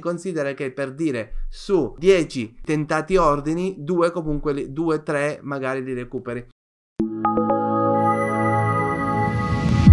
Considera che per dire su 10 tentati ordini, 2 comunque, 2-3 magari li recuperi.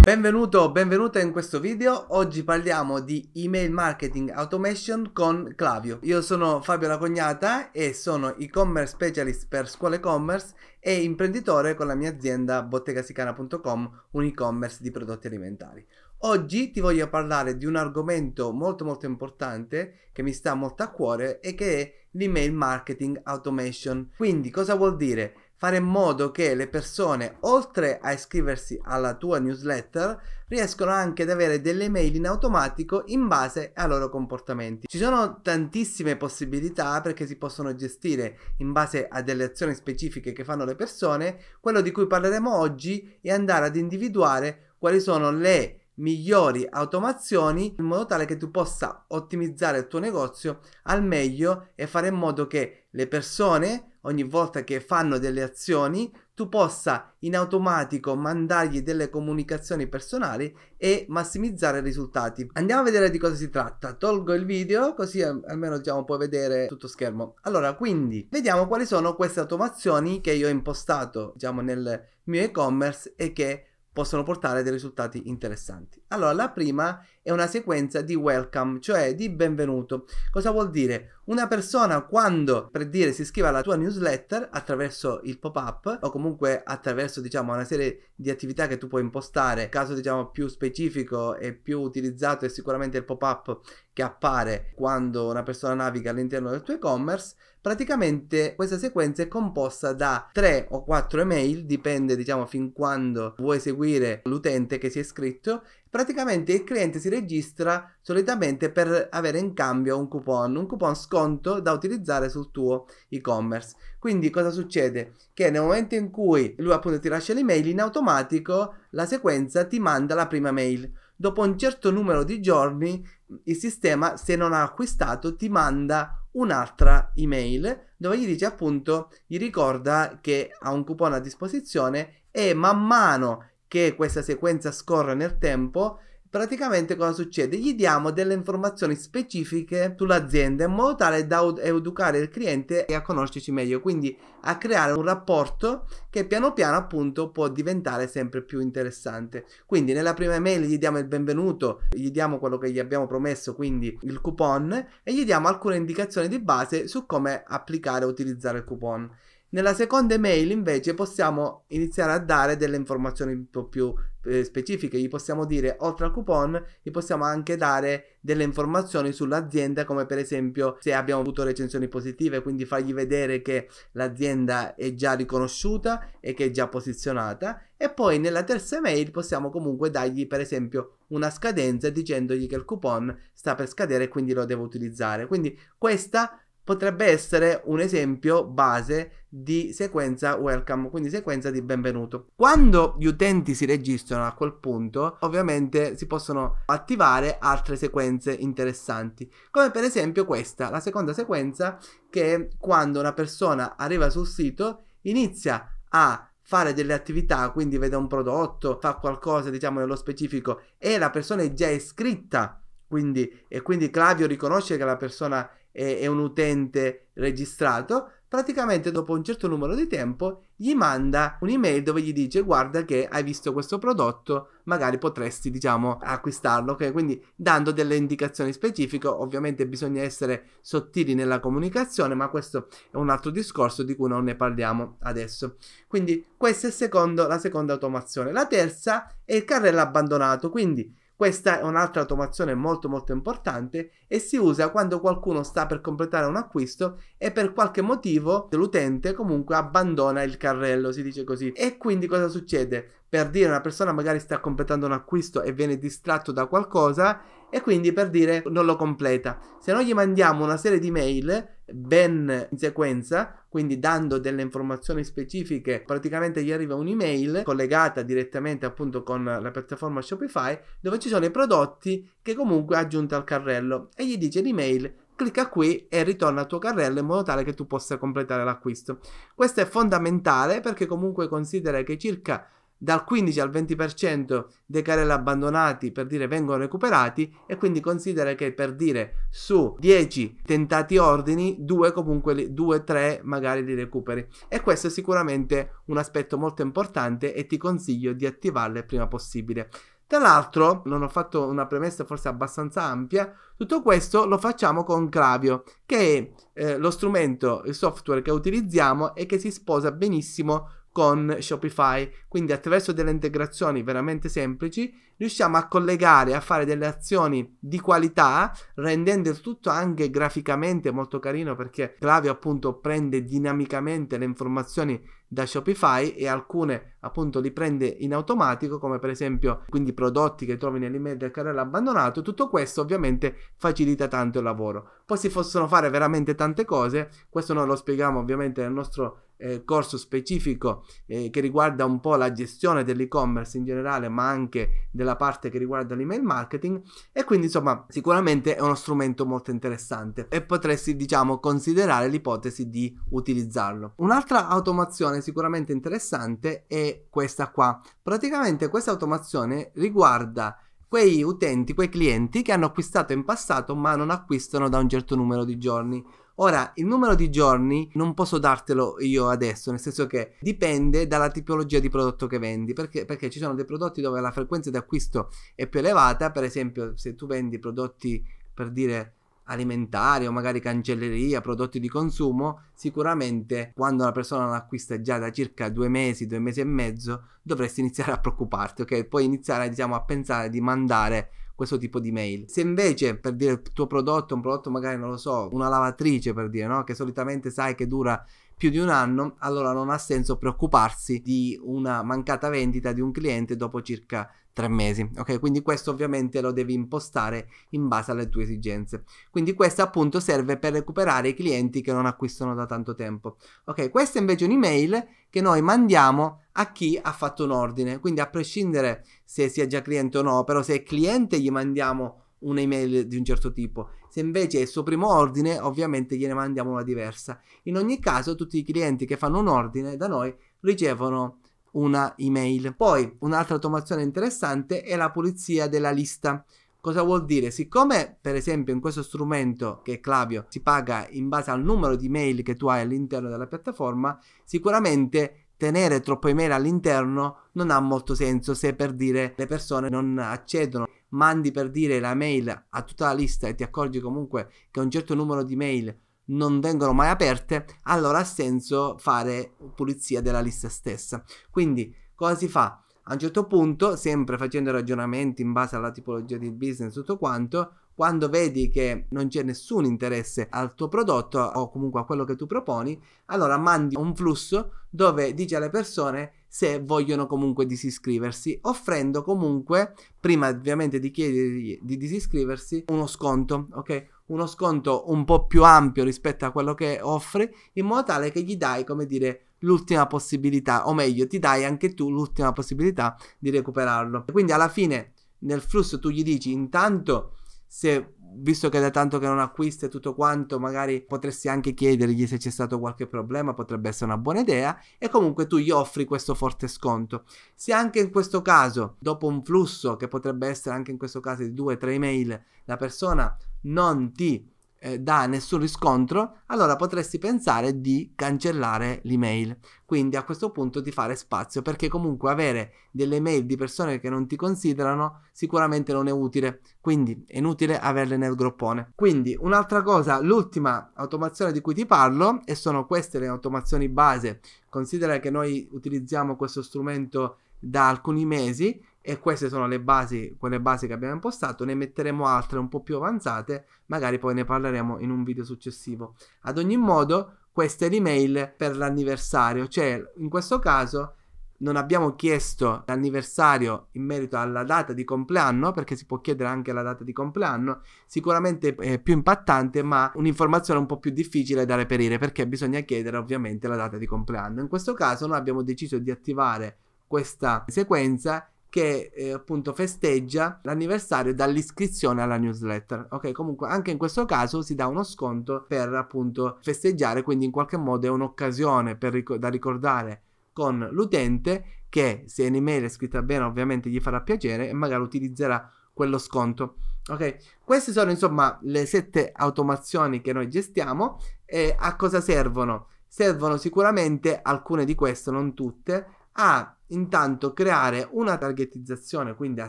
Benvenuto, benvenuta in questo video. Oggi parliamo di email marketing automation con Clavio. Io sono Fabio Lacognata e sono e-commerce specialist per Scuola E-commerce e imprenditore con la mia azienda bottegasicana.com, un e-commerce di prodotti alimentari. Oggi ti voglio parlare di un argomento molto molto importante che mi sta molto a cuore e che è l'email marketing automation. Quindi cosa vuol dire? Fare in modo che le persone, oltre a iscriversi alla tua newsletter, riescono anche ad avere delle mail in automatico in base ai loro comportamenti. Ci sono tantissime possibilità perché si possono gestire in base a delle azioni specifiche che fanno le persone. Quello di cui parleremo oggi è andare ad individuare quali sono le migliori automazioni in modo tale che tu possa ottimizzare il tuo negozio al meglio e fare in modo che le persone ogni volta che fanno delle azioni tu possa in automatico mandargli delle comunicazioni personali e massimizzare i risultati. Andiamo a vedere di cosa si tratta. Tolgo il video così almeno diciamo puoi vedere tutto schermo. Allora, quindi vediamo quali sono queste automazioni che io ho impostato, diciamo nel mio e-commerce e che possono portare dei risultati interessanti. Allora, la prima è una sequenza di welcome, cioè di benvenuto. Cosa vuol dire? Una persona quando, per dire, si iscrive alla tua newsletter attraverso il pop-up o comunque attraverso, diciamo, una serie di attività che tu puoi impostare, caso, diciamo, più specifico e più utilizzato è sicuramente il pop-up che appare quando una persona naviga all'interno del tuo e-commerce, praticamente questa sequenza è composta da 3 o 4 email, dipende diciamo fin quando vuoi seguire l'utente che si è iscritto praticamente il cliente si registra solitamente per avere in cambio un coupon, un coupon sconto da utilizzare sul tuo e-commerce. Quindi cosa succede? Che nel momento in cui lui appunto ti lascia l'email, in automatico la sequenza ti manda la prima mail. Dopo un certo numero di giorni il sistema, se non ha acquistato, ti manda un'altra email dove gli dice appunto, gli ricorda che ha un coupon a disposizione e man mano che questa sequenza scorra nel tempo, praticamente cosa succede? Gli diamo delle informazioni specifiche sull'azienda in modo tale da educare il cliente e a conoscerci meglio, quindi a creare un rapporto che piano piano appunto può diventare sempre più interessante. Quindi nella prima email gli diamo il benvenuto, gli diamo quello che gli abbiamo promesso, quindi il coupon e gli diamo alcune indicazioni di base su come applicare e utilizzare il coupon. Nella seconda email invece possiamo iniziare a dare delle informazioni un po' più eh, specifiche, gli possiamo dire oltre al coupon, gli possiamo anche dare delle informazioni sull'azienda come per esempio se abbiamo avuto recensioni positive, quindi fargli vedere che l'azienda è già riconosciuta e che è già posizionata e poi nella terza email possiamo comunque dargli per esempio una scadenza dicendogli che il coupon sta per scadere e quindi lo devo utilizzare. Quindi questa potrebbe essere un esempio base di sequenza welcome, quindi sequenza di benvenuto. Quando gli utenti si registrano a quel punto, ovviamente si possono attivare altre sequenze interessanti, come per esempio questa, la seconda sequenza che è quando una persona arriva sul sito inizia a fare delle attività, quindi vede un prodotto, fa qualcosa, diciamo nello specifico e la persona è già iscritta quindi, e quindi Clavio riconosce che la persona e, e un utente registrato, praticamente dopo un certo numero di tempo gli manda un'email dove gli dice guarda che hai visto questo prodotto, magari potresti diciamo acquistarlo, ok? Quindi dando delle indicazioni specifiche, ovviamente bisogna essere sottili nella comunicazione, ma questo è un altro discorso di cui non ne parliamo adesso. Quindi questa è secondo, la seconda automazione. La terza è il carrello abbandonato, quindi questa è un'altra automazione molto molto importante e si usa quando qualcuno sta per completare un acquisto e per qualche motivo l'utente comunque abbandona il carrello, si dice così. E quindi cosa succede? Per dire una persona magari sta completando un acquisto e viene distratto da qualcosa e quindi per dire non lo completa. Se noi gli mandiamo una serie di mail ben in sequenza, quindi dando delle informazioni specifiche, praticamente gli arriva un'email collegata direttamente appunto con la piattaforma Shopify dove ci sono i prodotti che comunque ha aggiunto al carrello e gli dice l'email clicca qui e ritorna al tuo carrello in modo tale che tu possa completare l'acquisto. Questo è fondamentale perché comunque considera che circa dal 15 al 20% dei carrelli abbandonati per dire vengono recuperati e quindi considera che per dire su 10 tentati ordini 2 comunque 2-3 magari li recuperi e questo è sicuramente un aspetto molto importante e ti consiglio di attivarle il prima possibile. Tra l'altro, non ho fatto una premessa forse abbastanza ampia, tutto questo lo facciamo con Clavio, che è eh, lo strumento, il software che utilizziamo e che si sposa benissimo con Shopify. Quindi attraverso delle integrazioni veramente semplici riusciamo a collegare, a fare delle azioni di qualità, rendendo il tutto anche graficamente molto carino perché Clavio appunto prende dinamicamente le informazioni da Shopify e alcune appunto li prende in automatico come per esempio quindi prodotti che trovi nell'email del carrello abbandonato tutto questo ovviamente facilita tanto il lavoro poi si possono fare veramente tante cose questo noi lo spieghiamo ovviamente nel nostro eh, corso specifico eh, che riguarda un po' la gestione dell'e-commerce in generale ma anche della parte che riguarda l'email marketing e quindi insomma sicuramente è uno strumento molto interessante e potresti diciamo considerare l'ipotesi di utilizzarlo un'altra automazione un'automazione sicuramente interessante è questa qua. Praticamente questa automazione riguarda quei utenti, quei clienti che hanno acquistato in passato ma non acquistano da un certo numero di giorni. Ora, il numero di giorni non posso dartelo io adesso, nel senso che dipende dalla tipologia di prodotto che vendi, perché, perché, ci sono dei prodotti dove la frequenza di acquisto è più elevata, per esempio se tu vendi prodotti per dire alimentari o magari cancelleria, prodotti di consumo, sicuramente quando una persona non acquista già da circa due mesi, due mesi e mezzo, dovresti iniziare a preoccuparti, ok? Puoi iniziare diciamo a pensare di mandare questo tipo di mail. Se invece per dire il tuo prodotto, un prodotto magari non lo so, una lavatrice per dire, no? Che solitamente sai che dura più di un anno, allora non ha senso preoccuparsi di una mancata vendita di un cliente dopo circa tre mesi. Ok, quindi questo ovviamente lo devi impostare in base alle tue esigenze. Quindi questo appunto serve per recuperare i clienti che non acquistano da tanto tempo. Ok, questa invece è un'email che noi mandiamo a chi ha fatto un ordine. Quindi a prescindere se sia già cliente o no, però se è cliente gli mandiamo un un'email di un certo tipo. Se invece è il suo primo ordine, ovviamente gliene mandiamo una diversa. In ogni caso, tutti i clienti che fanno un ordine da noi ricevono una email. Poi un'altra automazione interessante è la pulizia della lista. Cosa vuol dire? Siccome per esempio in questo strumento che è Clavio si paga in base al numero di mail che tu hai all'interno della piattaforma, sicuramente tenere troppe email all'interno non ha molto senso se per dire le persone non accedono mandi per dire la mail a tutta la lista e ti accorgi comunque che un certo numero di mail non vengono mai aperte, allora ha senso fare pulizia della lista stessa. Quindi cosa si fa? A un certo punto, sempre facendo ragionamenti in base alla tipologia di business tutto quanto, quando vedi che non c'è nessun interesse al tuo prodotto o comunque a quello che tu proponi, allora mandi un flusso dove dici alle persone se vogliono comunque disiscriversi, offrendo comunque, prima ovviamente di chiedergli di disiscriversi, uno sconto, ok? Uno sconto un po' più ampio rispetto a quello che offri, in modo tale che gli dai, come dire, l'ultima possibilità, o meglio, ti dai anche tu l'ultima possibilità di recuperarlo. Quindi alla fine nel flusso tu gli dici intanto se visto che da tanto che non acquista e tutto quanto, magari potresti anche chiedergli se c'è stato qualche problema, potrebbe essere una buona idea e comunque tu gli offri questo forte sconto. Se anche in questo caso, dopo un flusso che potrebbe essere anche in questo caso di 2-3 email, la persona non ti eh, dà nessun riscontro, allora potresti pensare di cancellare l'email. Quindi a questo punto di fare spazio, perché comunque avere delle mail di persone che non ti considerano sicuramente non è utile, quindi è inutile averle nel groppone. Quindi un'altra cosa, l'ultima automazione di cui ti parlo, e sono queste le automazioni base, considera che noi utilizziamo questo strumento da alcuni mesi, e queste sono le basi, quelle basi che abbiamo impostato, ne metteremo altre un po' più avanzate, magari poi ne parleremo in un video successivo. Ad ogni modo, questa è l'email per l'anniversario, cioè in questo caso non abbiamo chiesto l'anniversario in merito alla data di compleanno, perché si può chiedere anche la data di compleanno, sicuramente è più impattante, ma un'informazione un po' più difficile da reperire, perché bisogna chiedere ovviamente la data di compleanno. In questo caso noi abbiamo deciso di attivare questa sequenza che eh, appunto festeggia l'anniversario dall'iscrizione alla newsletter. Ok, comunque anche in questo caso si dà uno sconto per appunto festeggiare, quindi in qualche modo è un'occasione ric- da ricordare con l'utente che se un'email è scritta bene ovviamente gli farà piacere e magari utilizzerà quello sconto. Ok, queste sono insomma le sette automazioni che noi gestiamo e a cosa servono? Servono sicuramente alcune di queste, non tutte, a intanto creare una targetizzazione, quindi a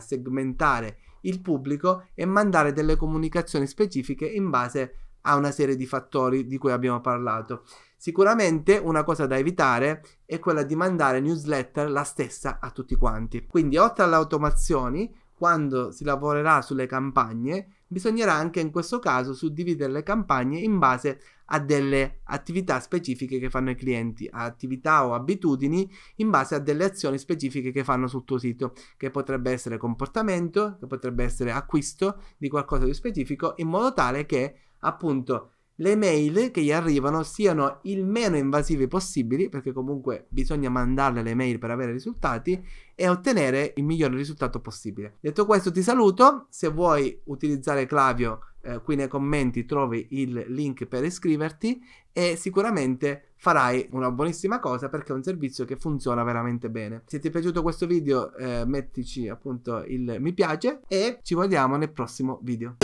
segmentare il pubblico e mandare delle comunicazioni specifiche in base a una serie di fattori di cui abbiamo parlato. Sicuramente una cosa da evitare è quella di mandare newsletter la stessa a tutti quanti. Quindi oltre alle automazioni quando si lavorerà sulle campagne, bisognerà anche in questo caso suddividere le campagne in base a delle attività specifiche che fanno i clienti, a attività o abitudini in base a delle azioni specifiche che fanno sul tuo sito, che potrebbe essere comportamento, che potrebbe essere acquisto di qualcosa di specifico, in modo tale che appunto le mail che gli arrivano siano il meno invasive possibili, perché comunque bisogna mandarle le mail per avere risultati e ottenere il migliore risultato possibile. Detto questo ti saluto, se vuoi utilizzare Clavio eh, qui nei commenti trovi il link per iscriverti e sicuramente farai una buonissima cosa perché è un servizio che funziona veramente bene. Se ti è piaciuto questo video eh, mettici appunto il mi piace e ci vediamo nel prossimo video.